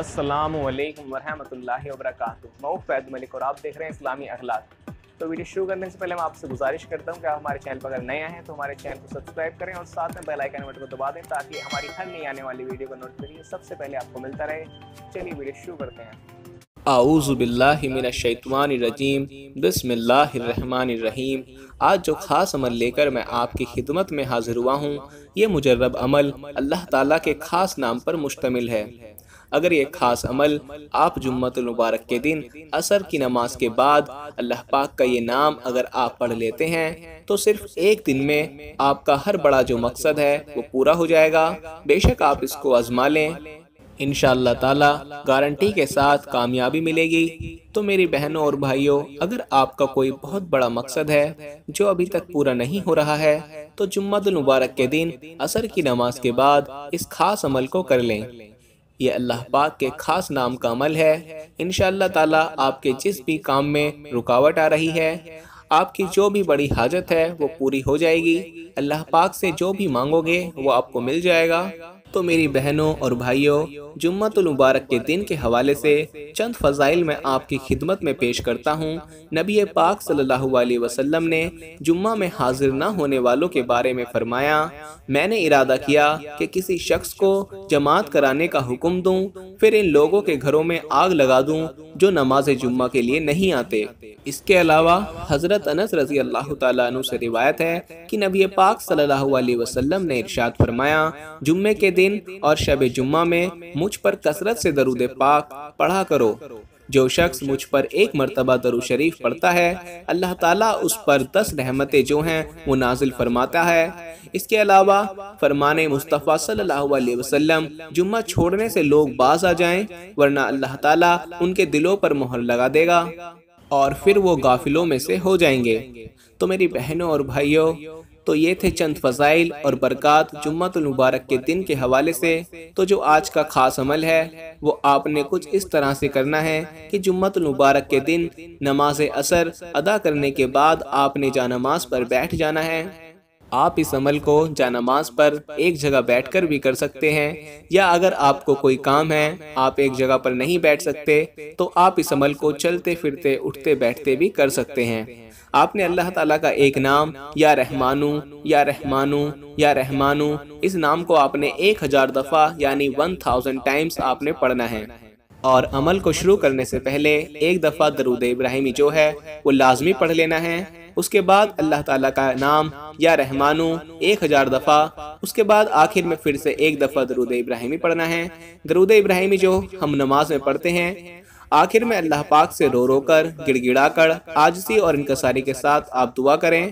السلام علیکم ورحمۃ اللہ وبرکاتہ میں فید ملک اور آپ دیکھ رہے ہیں اسلامی اخلاق تو ویڈیو شروع کرنے سے پہلے میں آپ سے گزارش کرتا ہوں کہ آپ ہمارے چینل پر اگر نئے ہیں تو ہمارے چینل کو کو سبسکرائب کریں اور ساتھ میں بیل آئکن بٹن دبا دیں تاکہ ہماری ہر نئی آنے والی ویڈیو کا نوٹیفکیشن سب سے پہلے آپ کو ملتا رہے چلیے ویڈیو شروع کرتے ہیں اعوذ باللہ من الشیطان الرجیم بسم اللہ الرحمن الرحیم آج جو خاص عمل لے کر میں آپ کی خدمت میں حاضر ہوا ہوں یہ مجرب عمل اللہ تعالیٰ کے خاص نام پر مشتمل ہے اگر یہ خاص عمل آپ جمعت المبارک کے دن اثر کی نماز کے بعد اللہ پاک کا یہ نام اگر آپ پڑھ لیتے ہیں تو صرف ایک دن میں آپ کا ہر بڑا جو مقصد ہے وہ پورا ہو جائے گا بے شک آپ اس کو آزما لیں انشاءاللہ تعالی گارنٹی کے ساتھ کامیابی ملے گی تو میری بہنوں اور بھائیوں اگر آپ کا کوئی بہت بڑا مقصد ہے جو ابھی تک پورا نہیں ہو رہا ہے تو جمعہ المبارک کے دن اثر کی نماز کے بعد اس خاص عمل کو کر لیں یہ اللہ پاک کے خاص نام کا عمل ہے انشاءاللہ تعالی آپ کے جس بھی کام میں رکاوٹ آ رہی ہے آپ کی جو بھی بڑی حاجت ہے وہ پوری ہو جائے گی اللہ پاک سے جو بھی مانگو گے وہ آپ کو مل جائے گا تو میری بہنوں اور بھائیوں جمعت المبارک کے دن کے حوالے سے چند فضائل میں آپ کی خدمت میں پیش کرتا ہوں نبی پاک صلی اللہ علیہ وسلم نے جمعہ میں حاضر نہ ہونے والوں کے بارے میں فرمایا میں نے ارادہ کیا کہ کسی شخص کو جماعت کرانے کا حکم دوں پھر ان لوگوں کے گھروں میں آگ لگا دوں جو نماز جمعہ کے لیے نہیں آتے اس کے علاوہ حضرت انس رضی اللہ تعالیٰ عنہ سے روایت ہے کہ نبی پاک صلی اللہ علیہ وسلم نے ارشاد فرمایا جمعے کے دن اور شب جمعہ میں مجھ پر کثرت سے درود پاک پڑھا کرو جو شخص مجھ پر ایک مرتبہ درو شریف پڑھتا ہے اللہ تعالیٰ اس پر دس رحمتیں جو ہیں وہ نازل فرماتا ہے اس کے علاوہ فرمان مصطفیٰ صلی اللہ علیہ وسلم جمعہ چھوڑنے سے لوگ باز آ جائیں ورنہ اللہ تعالیٰ ان کے دلوں پر محر لگا دے گا اور پھر وہ غافلوں میں سے ہو جائیں گے تو میری بہنوں اور بھائیوں تو یہ تھے چند فضائل اور برکات جمعت المبارک کے دن کے حوالے سے تو جو آج کا خاص عمل ہے وہ آپ نے کچھ اس طرح سے کرنا ہے کہ جمعت المبارک کے دن نماز اثر ادا کرنے کے بعد آپ نے جانماز پر بیٹھ جانا ہے آپ اس عمل کو جا نماز پر ایک جگہ بیٹھ کر بھی کر سکتے ہیں یا اگر آپ کو کوئی کام ہے آپ ایک جگہ پر نہیں بیٹھ سکتے تو آپ اس عمل کو چلتے پھرتے اٹھتے بیٹھتے بھی کر سکتے ہیں آپ نے اللہ تعالیٰ کا ایک نام یا رحمانو یا رحمانو یا رحمانو اس نام کو آپ نے ایک ہزار دفعہ یعنی ون تھاؤزینڈ ٹائمز آپ نے پڑھنا ہے اور عمل کو شروع کرنے سے پہلے ایک دفعہ درود ابراہیمی جو ہے وہ لازمی پڑھ لینا ہے اس کے بعد اللہ تعالیٰ کا نام یا رحمانو ایک ہزار دفعہ اس کے بعد آخر میں پھر سے ایک دفعہ درود ابراہیمی پڑھنا ہے درود ابراہیمی جو ہم نماز میں پڑھتے ہیں آخر میں اللہ پاک سے رو رو کر گڑ گڑا کر آجسی اور انکساری کے ساتھ آپ دعا کریں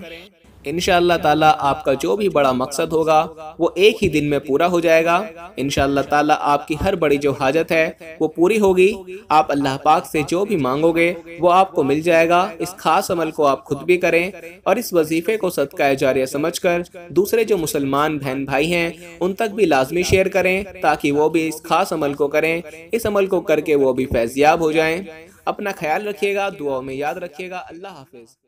انشاءاللہ تعالی تعالیٰ آپ کا جو بھی بڑا مقصد ہوگا وہ ایک ہی دن میں پورا ہو جائے گا انشاءاللہ تعالی تعالیٰ آپ کی ہر بڑی جو حاجت ہے وہ پوری ہوگی آپ اللہ پاک سے جو بھی مانگو گے وہ آپ کو مل جائے گا اس خاص عمل کو آپ خود بھی کریں اور اس وظیفے کو صدقہ جاریہ سمجھ کر دوسرے جو مسلمان بہن بھائی ہیں ان تک بھی لازمی شیئر کریں تاکہ وہ بھی اس خاص عمل کو کریں اس عمل کو کر کے وہ بھی فیضیاب ہو جائیں اپنا خیال رکھیے گا دعاؤں میں یاد رکھیے گا اللہ حافظ